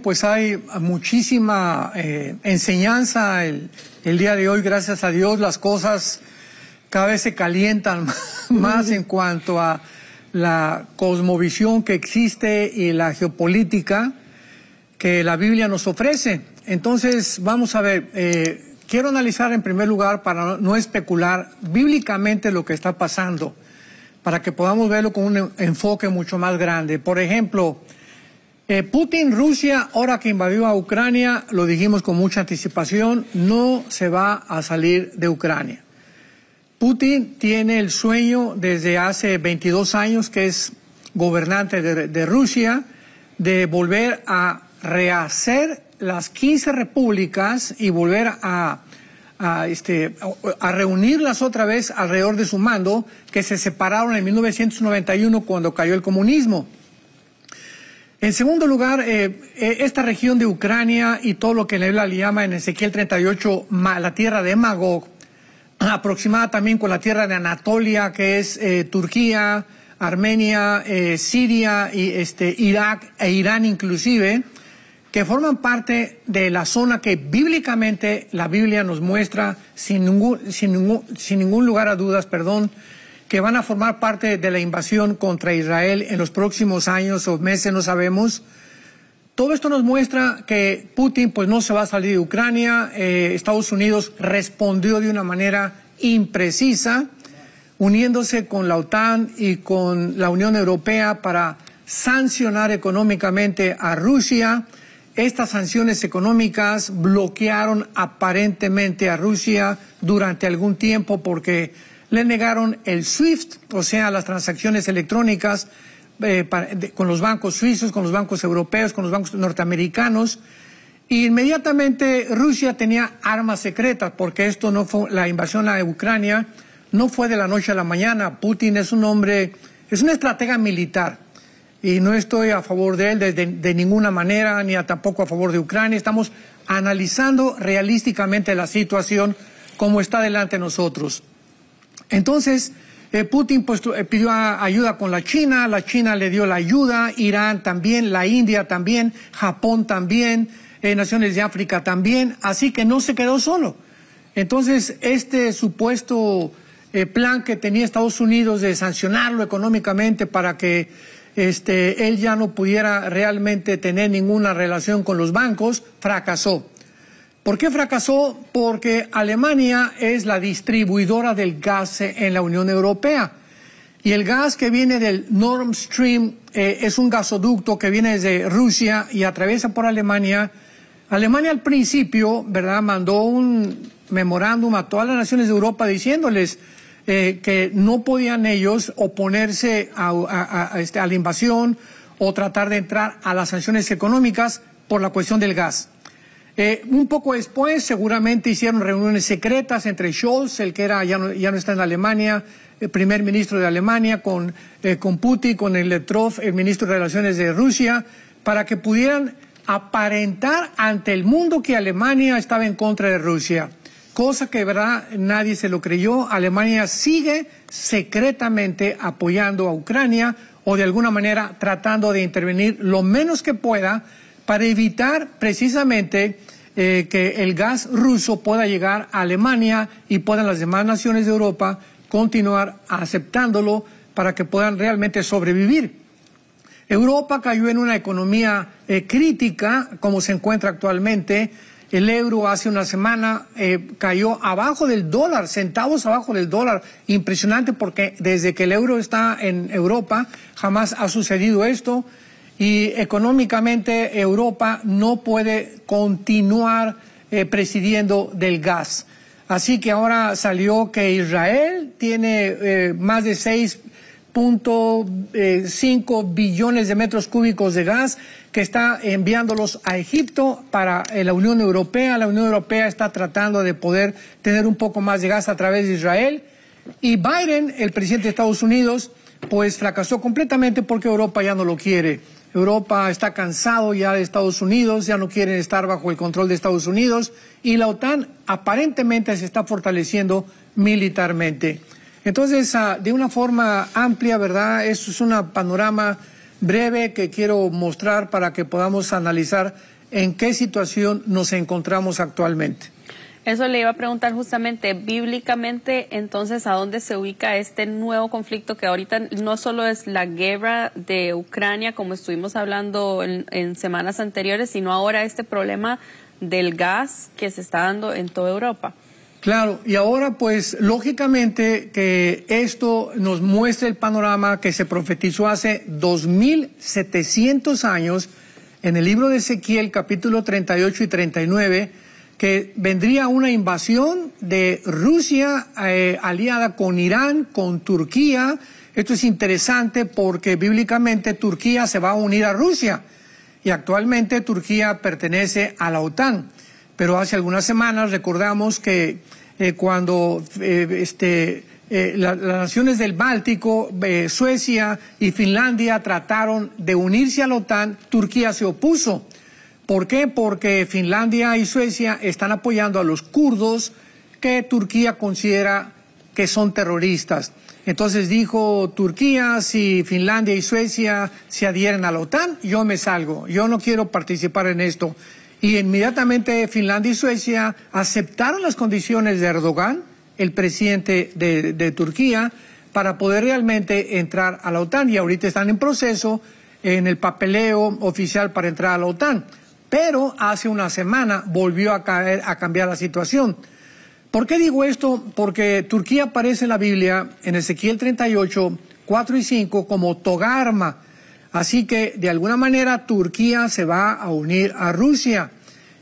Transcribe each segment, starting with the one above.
Pues hay muchísima eh, enseñanza el, día de hoy, gracias a Dios, las cosas cada vez se calientan más en cuanto a la cosmovisión que existe y la geopolítica que la Biblia nos ofrece. Entonces, vamos a ver, eh, quiero analizar en primer lugar, para no especular, bíblicamente lo que está pasando, para que podamos verlo con un enfoque mucho más grande. Por ejemplo, eh, Putin, Rusia, ahora que invadió a Ucrania, lo dijimos con mucha anticipación, no se va a salir de Ucrania. Putin tiene el sueño desde hace 22 años, que es gobernante de, Rusia, de volver a rehacer las 15 repúblicas y volver a, este, a reunirlas otra vez alrededor de su mando, que se separaron en 1991 cuando cayó el comunismo. En segundo lugar, eh, eh, esta región de Ucrania y todo lo que la le llama en Ezequiel 38 la tierra de Magog, aproximada también con la tierra de Anatolia, que es eh, Turquía, Armenia, Siria, y, este, Irak e Irán inclusive, que forman parte de la zona que bíblicamente la Biblia nos muestra sin ningún, sin sin ningún lugar a dudas, perdón, que van a formar parte de la invasión contra Israel en los próximos años o meses, no sabemos. Todo esto nos muestra que Putin pues, no se va a salir de Ucrania, eh, Estados Unidos respondió de una manera imprecisa, uniéndose con la OTAN y con la Unión Europea para sancionar económicamente a Rusia. Estas sanciones económicas bloquearon aparentemente a Rusia durante algún tiempo porque le negaron el SWIFT, o sea, las transacciones electrónicas eh, con los bancos suizos, con los bancos europeos, con los bancos norteamericanos. Y inmediatamente Rusia tenía armas secretas, porque esto no fue, la invasión a Ucrania no fue de la noche a la mañana. Putin es un hombre, es un estratega militar. Y no estoy a favor de él de, ninguna manera, ni tampoco a favor de Ucrania. Estamos analizando realísticamente la situación como está delante de nosotros. Entonces, eh, Putin pues, eh, pidió ayuda con la China, la China le dio la ayuda, Irán también, la India también, Japón también, eh, Naciones de África también, así que no se quedó solo. Entonces, este supuesto plan que tenía Estados Unidos de sancionarlo económicamente para que este, él ya no pudiera realmente tener ninguna relación con los bancos, fracasó. ¿Por qué fracasó? Porque Alemania es la distribuidora del gas en la Unión Europea. Y el gas que viene del Nord Stream eh, es un gasoducto que viene desde Rusia y atraviesa por Alemania. Alemania al principio, ¿verdad?, mandó un memorándum a todas las naciones de Europa diciéndoles eh, que no podían ellos oponerse este, a la invasión o tratar de entrar a las sanciones económicas por la cuestión del gas. Eh, un poco después, seguramente hicieron reuniones secretas entre Scholz, el que era ya no, está en Alemania, el primer ministro de Alemania, eh, con, Putin, con el Letrov, el ministro de Relaciones de Rusia, para que pudieran aparentar ante el mundo que Alemania estaba en contra de Rusia. Cosa que, verdad, nadie se lo creyó. Alemania sigue secretamente apoyando a Ucrania o de alguna manera tratando de intervenir lo menos que pueda para evitar precisamente eh, que el gas ruso pueda llegar a Alemania y puedan las demás naciones de Europa continuar aceptándolo para que puedan realmente sobrevivir. Europa cayó en una economía eh, crítica como se encuentra actualmente. El euro hace una semana eh, cayó abajo del dólar, centavos abajo del dólar. Impresionante porque desde que el euro está en Europa jamás ha sucedido esto y económicamente Europa no puede continuar eh, presidiendo del gas. Así que ahora salió que Israel tiene eh, más de 6.5 eh, billones de metros cúbicos de gas que está enviándolos a Egipto para la Unión Europea. La Unión Europea está tratando de poder tener un poco más de gas a través de Israel. Y Biden, el presidente de Estados Unidos, pues fracasó completamente porque Europa ya no lo quiere. Europa está cansado ya de Estados Unidos, ya no quieren estar bajo el control de Estados Unidos y la OTAN aparentemente se está fortaleciendo militarmente. Entonces, ah, de una forma amplia, ¿verdad? Eso es un panorama breve que quiero mostrar para que podamos analizar en qué situación nos encontramos actualmente. Eso le iba a preguntar justamente, bíblicamente, entonces, ¿a dónde se ubica este nuevo conflicto que ahorita no solo es la guerra de Ucrania, como estuvimos hablando en, semanas anteriores, sino ahora este problema del gas que se está dando en toda Europa? Claro, y ahora pues lógicamente que esto nos muestra el panorama que se profetizó hace 2.700 años en el libro de Ezequiel capítulo 38 y 39 que vendría una invasión de Rusia eh, aliada con Irán, con Turquía. Esto es interesante porque bíblicamente Turquía se va a unir a Rusia y actualmente Turquía pertenece a la OTAN. Pero hace algunas semanas recordamos que eh, cuando eh, este, las naciones del Báltico, Suecia y Finlandia trataron de unirse a la OTAN, Turquía se opuso. ¿Por qué? Porque Finlandia y Suecia están apoyando a los kurdos que Turquía considera que son terroristas. Entonces dijo Turquía, si Finlandia y Suecia se adhieren a la OTAN, yo me salgo, yo no quiero participar en esto. Y inmediatamente Finlandia y Suecia aceptaron las condiciones de Erdogan, el presidente de, Turquía, para poder realmente entrar a la OTAN. Y ahorita están en proceso en el papeleo oficial para entrar a la OTAN. Pero hace una semana volvió a, caer, a cambiar la situación. ¿Por qué digo esto? Porque Turquía aparece en la Biblia, en Ezequiel 38, 4 y 5, como togarma. Así que, de alguna manera, Turquía se va a unir a Rusia.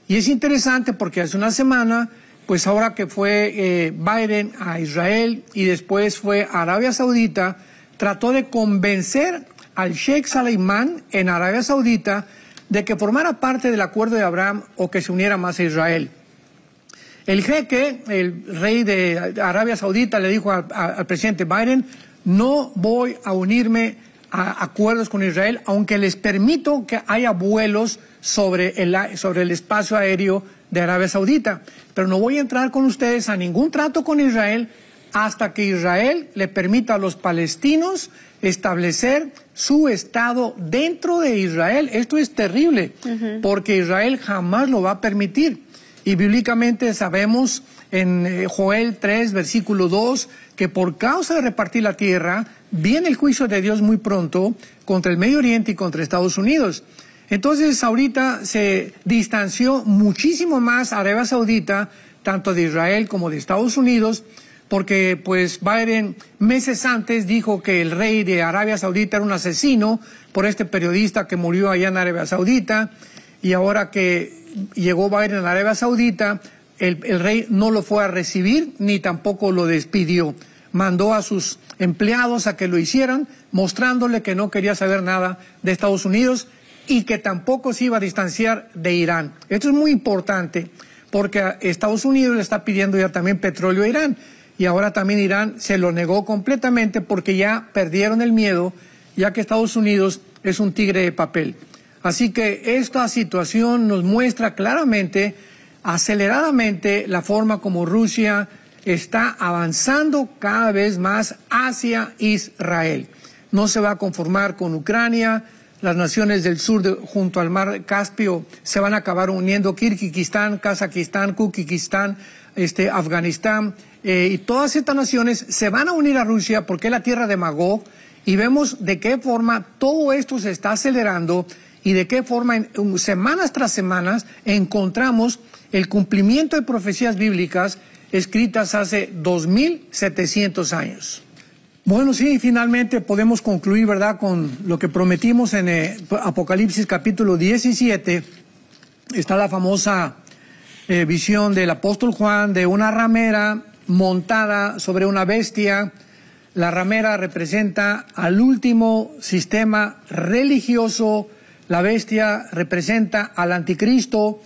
Y es interesante porque hace una semana, pues ahora que fue eh, Biden a Israel y después fue a Arabia Saudita, trató de convencer al Sheikh Salimán en Arabia Saudita de que formara parte del acuerdo de Abraham o que se uniera más a Israel. El jeque, el rey de Arabia Saudita, le dijo al, presidente Biden, no voy a unirme a acuerdos con Israel, aunque les permito que haya vuelos sobre el, sobre el espacio aéreo de Arabia Saudita. Pero no voy a entrar con ustedes a ningún trato con Israel hasta que Israel le permita a los palestinos establecer su Estado dentro de Israel. Esto es terrible, porque Israel jamás lo va a permitir. Y bíblicamente sabemos en eh, Joel 3, versículo 2, que por causa de repartir la tierra, viene el juicio de Dios muy pronto contra el Medio Oriente y contra Estados Unidos. Entonces ahorita se distanció muchísimo más Arabia Saudita, tanto de Israel como de Estados Unidos, porque pues Biden meses antes dijo que el rey de Arabia Saudita era un asesino por este periodista que murió allá en Arabia Saudita y ahora que llegó Biden a Arabia Saudita, el rey no lo fue a recibir ni tampoco lo despidió. Mandó a sus empleados a que lo hicieran, mostrándole que no quería saber nada de Estados Unidos y que tampoco se iba a distanciar de Irán. Esto es muy importante porque Estados Unidos le está pidiendo ya también petróleo a Irán y ahora también Irán se lo negó completamente porque ya perdieron el miedo, ya que Estados Unidos es un tigre de papel. Así que esta situación nos muestra claramente, aceleradamente, la forma como Rusia está avanzando cada vez más hacia Israel. No se va a conformar con Ucrania, las naciones del sur junto al mar Caspio se van a acabar uniendo Kirguistán, Kazajistán, Kukikistán, este, Afganistán, eh, y todas estas naciones se van a unir a Rusia porque es la tierra de Magog y vemos de qué forma todo esto se está acelerando y de qué forma en, semanas tras semanas encontramos el cumplimiento de profecías bíblicas escritas hace 2.700 años. Bueno, sí, finalmente podemos concluir, ¿verdad?, con lo que prometimos en eh, Apocalipsis capítulo 17. Está la famosa eh, visión del apóstol Juan de una ramera montada sobre una bestia, la ramera representa al último sistema religioso, la bestia representa al anticristo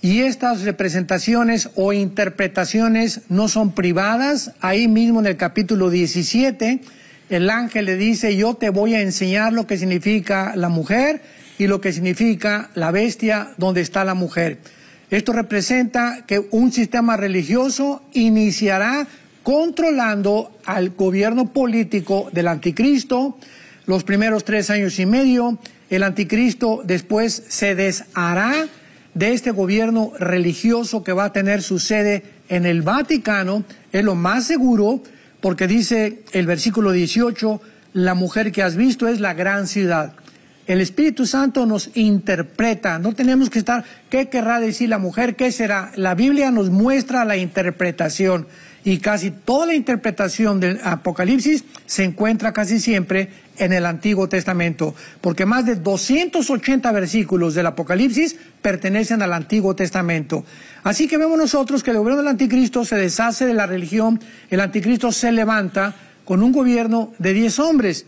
y estas representaciones o interpretaciones no son privadas. Ahí mismo en el capítulo 17 el ángel le dice, yo te voy a enseñar lo que significa la mujer y lo que significa la bestia donde está la mujer. Esto representa que un sistema religioso iniciará controlando al gobierno político del anticristo los primeros tres años y medio. El anticristo después se deshará de este gobierno religioso que va a tener su sede en el Vaticano. Es lo más seguro porque dice el versículo 18, la mujer que has visto es la gran ciudad. El Espíritu Santo nos interpreta, no tenemos que estar, ¿qué querrá decir la mujer? ¿Qué será? La Biblia nos muestra la interpretación y casi toda la interpretación del Apocalipsis se encuentra casi siempre en el Antiguo Testamento, porque más de 280 versículos del Apocalipsis pertenecen al Antiguo Testamento. Así que vemos nosotros que el gobierno del anticristo se deshace de la religión, el anticristo se levanta con un gobierno de 10 hombres.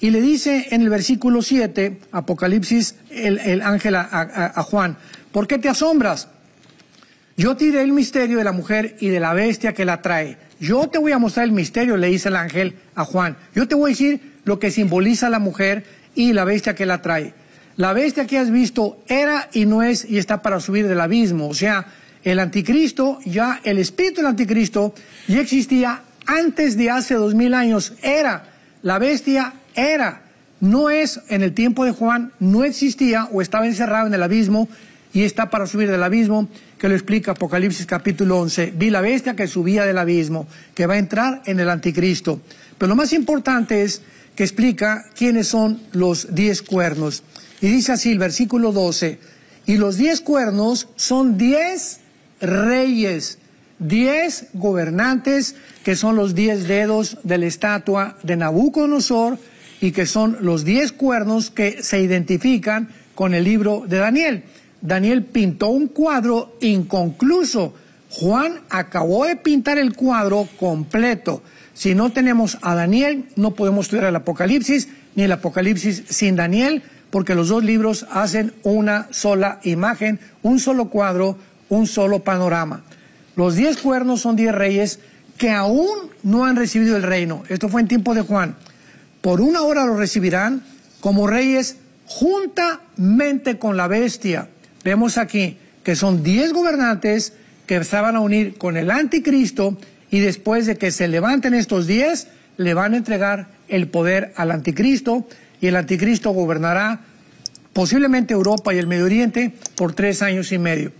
Y le dice en el versículo 7, Apocalipsis, el, ángel a, Juan, ¿por qué te asombras? Yo diré el misterio de la mujer y de la bestia que la trae. Yo te voy a mostrar el misterio, le dice el ángel a Juan. Yo te voy a decir lo que simboliza la mujer y la bestia que la trae. La bestia que has visto era y no es y está para subir del abismo. O sea, el anticristo, ya el espíritu del anticristo, ya existía antes de hace dos mil años. Era la bestia era, no es en el tiempo de Juan, no existía o estaba encerrado en el abismo y está para subir del abismo, que lo explica Apocalipsis capítulo 11. Vi la bestia que subía del abismo, que va a entrar en el anticristo. Pero lo más importante es que explica quiénes son los diez cuernos. Y dice así el versículo 12, y los diez cuernos son diez reyes, diez gobernantes, que son los diez dedos de la estatua de Nabucodonosor, y que son los diez cuernos que se identifican con el libro de Daniel. Daniel pintó un cuadro inconcluso. Juan acabó de pintar el cuadro completo. Si no tenemos a Daniel, no podemos estudiar el Apocalipsis, ni el Apocalipsis sin Daniel, porque los dos libros hacen una sola imagen, un solo cuadro, un solo panorama. Los diez cuernos son diez reyes que aún no han recibido el reino. Esto fue en tiempo de Juan por una hora lo recibirán como reyes juntamente con la bestia. Vemos aquí que son diez gobernantes que se van a unir con el anticristo y después de que se levanten estos diez, le van a entregar el poder al anticristo y el anticristo gobernará posiblemente Europa y el Medio Oriente por tres años y medio.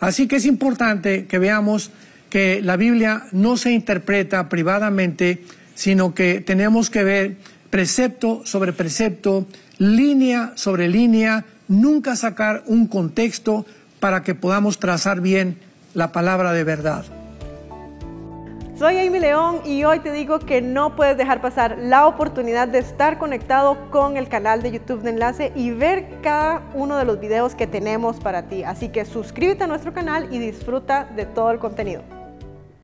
Así que es importante que veamos que la Biblia no se interpreta privadamente, sino que tenemos que ver precepto sobre precepto, línea sobre línea, nunca sacar un contexto para que podamos trazar bien la palabra de verdad. Soy Amy León y hoy te digo que no puedes dejar pasar la oportunidad de estar conectado con el canal de YouTube de Enlace y ver cada uno de los videos que tenemos para ti. Así que suscríbete a nuestro canal y disfruta de todo el contenido.